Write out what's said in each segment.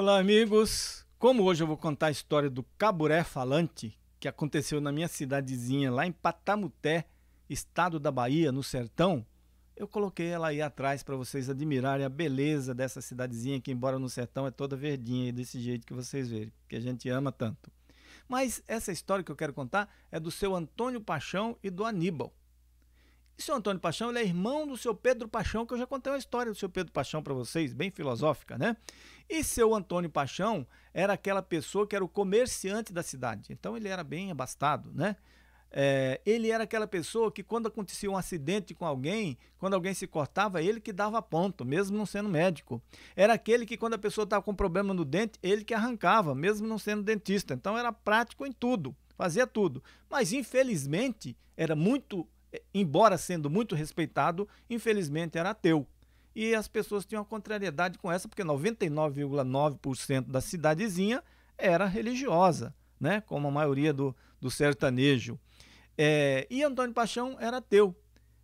Olá, amigos! Como hoje eu vou contar a história do caburé falante que aconteceu na minha cidadezinha lá em Patamuté, estado da Bahia, no sertão, eu coloquei ela aí atrás para vocês admirarem a beleza dessa cidadezinha que, embora no sertão, é toda verdinha e desse jeito que vocês veem, que a gente ama tanto. Mas essa história que eu quero contar é do seu Antônio Paixão e do Aníbal. E seu Antônio Paixão, ele é irmão do seu Pedro Paixão, que eu já contei uma história do seu Pedro Paixão para vocês, bem filosófica, né? E seu Antônio Paixão era aquela pessoa que era o comerciante da cidade. Então ele era bem abastado, né? É, ele era aquela pessoa que quando acontecia um acidente com alguém, quando alguém se cortava, ele que dava ponto, mesmo não sendo médico. Era aquele que quando a pessoa estava com problema no dente, ele que arrancava, mesmo não sendo dentista. Então era prático em tudo, fazia tudo. Mas infelizmente era muito é, embora sendo muito respeitado, infelizmente era ateu. E as pessoas tinham uma contrariedade com essa, porque 99,9% da cidadezinha era religiosa, né? como a maioria do, do sertanejo. É, e Antônio Paixão era ateu.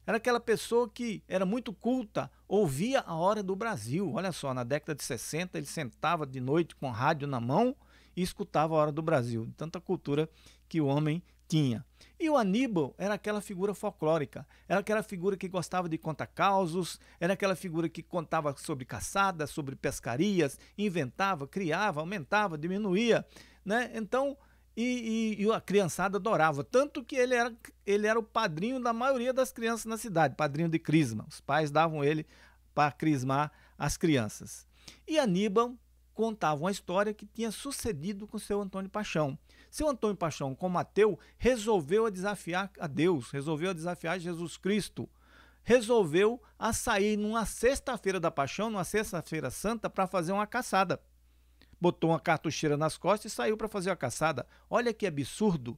Era aquela pessoa que era muito culta, ouvia a hora do Brasil. Olha só, na década de 60 ele sentava de noite com rádio na mão e escutava a hora do Brasil, tanta cultura que o homem tinha. E o Aníbal era aquela figura folclórica, era aquela figura que gostava de contar causos, era aquela figura que contava sobre caçadas, sobre pescarias, inventava, criava, aumentava, diminuía, né? Então, e, e, e, a criançada adorava, tanto que ele era, ele era o padrinho da maioria das crianças na cidade, padrinho de crisma. Os pais davam ele para crismar as crianças. E Aníbal contavam a história que tinha sucedido com seu Antônio Paixão. Seu Antônio Paixão, como ateu, resolveu a desafiar a Deus, resolveu a desafiar Jesus Cristo. Resolveu a sair numa sexta-feira da paixão, numa sexta-feira santa, para fazer uma caçada. Botou uma cartucheira nas costas e saiu para fazer a caçada. Olha que absurdo!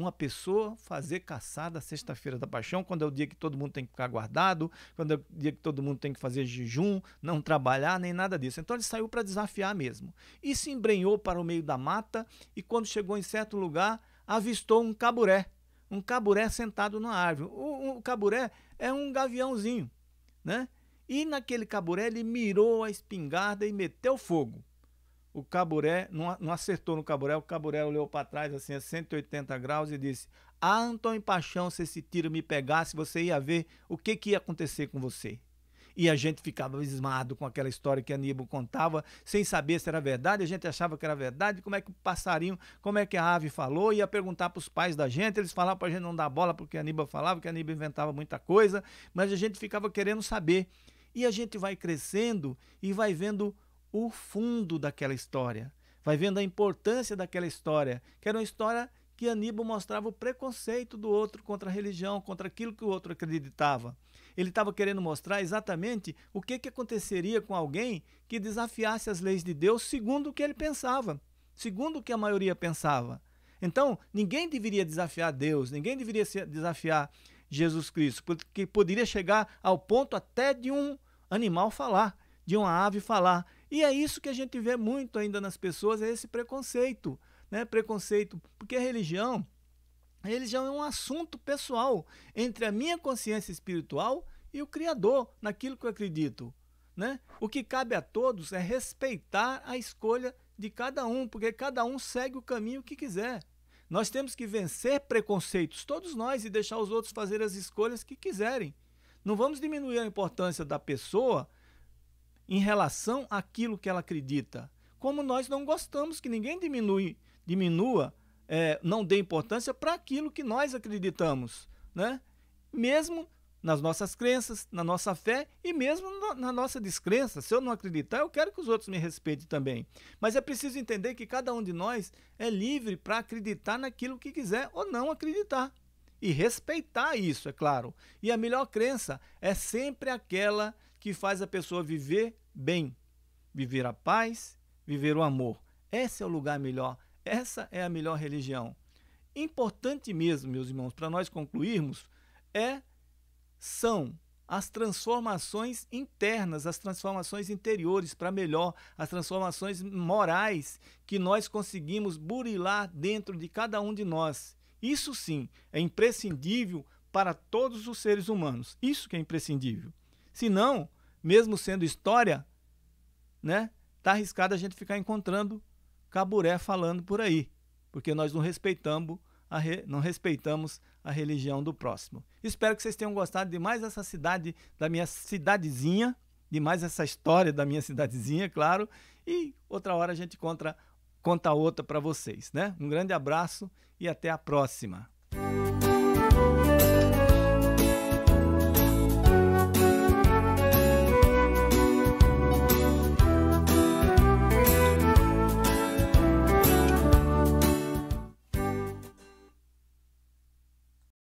uma pessoa fazer caçada sexta-feira da paixão, quando é o dia que todo mundo tem que ficar guardado, quando é o dia que todo mundo tem que fazer jejum, não trabalhar, nem nada disso. Então ele saiu para desafiar mesmo. E se embrenhou para o meio da mata e quando chegou em certo lugar, avistou um caburé. Um caburé sentado na árvore. O, o caburé é um gaviãozinho, né? E naquele caburé ele mirou a espingarda e meteu fogo o Caburé não, não acertou no Caburé, o Caburé olhou para trás assim a 180 graus e disse: "Ah, Antônio Paixão, se esse tiro me pegasse, você ia ver o que que ia acontecer com você". E a gente ficava abismado com aquela história que Aníbal contava, sem saber se era verdade, a gente achava que era verdade, como é que o passarinho, como é que a ave falou, ia perguntar para os pais da gente, eles falavam para a gente não dar bola porque Aníbal falava, que Aníbal inventava muita coisa, mas a gente ficava querendo saber. E a gente vai crescendo e vai vendo o fundo daquela história, vai vendo a importância daquela história, que era uma história que Aníbal mostrava o preconceito do outro contra a religião, contra aquilo que o outro acreditava. Ele estava querendo mostrar exatamente o que, que aconteceria com alguém que desafiasse as leis de Deus segundo o que ele pensava, segundo o que a maioria pensava. Então, ninguém deveria desafiar Deus, ninguém deveria desafiar Jesus Cristo, porque poderia chegar ao ponto até de um animal falar, de uma ave falar. E é isso que a gente vê muito ainda nas pessoas, é esse preconceito, né? Preconceito, porque a religião, a religião é um assunto pessoal entre a minha consciência espiritual e o Criador, naquilo que eu acredito, né? O que cabe a todos é respeitar a escolha de cada um, porque cada um segue o caminho que quiser. Nós temos que vencer preconceitos, todos nós, e deixar os outros fazer as escolhas que quiserem. Não vamos diminuir a importância da pessoa em relação àquilo que ela acredita. Como nós não gostamos que ninguém diminui, diminua, é, não dê importância para aquilo que nós acreditamos, né? Mesmo nas nossas crenças, na nossa fé e mesmo na nossa descrença. Se eu não acreditar, eu quero que os outros me respeitem também. Mas é preciso entender que cada um de nós é livre para acreditar naquilo que quiser ou não acreditar. E respeitar isso, é claro. E a melhor crença é sempre aquela que que faz a pessoa viver bem, viver a paz, viver o amor. Esse é o lugar melhor, essa é a melhor religião. Importante mesmo, meus irmãos, para nós concluirmos, é são as transformações internas, as transformações interiores para melhor, as transformações morais que nós conseguimos burilar dentro de cada um de nós. Isso sim é imprescindível para todos os seres humanos. Isso que é imprescindível. Senão, mesmo sendo história, né? Tá arriscado a gente ficar encontrando caburé falando por aí, porque nós não respeitamos a re... não respeitamos a religião do próximo. Espero que vocês tenham gostado de mais essa cidade da minha cidadezinha, de mais essa história da minha cidadezinha, claro, e outra hora a gente conta conta outra para vocês, né? Um grande abraço e até a próxima.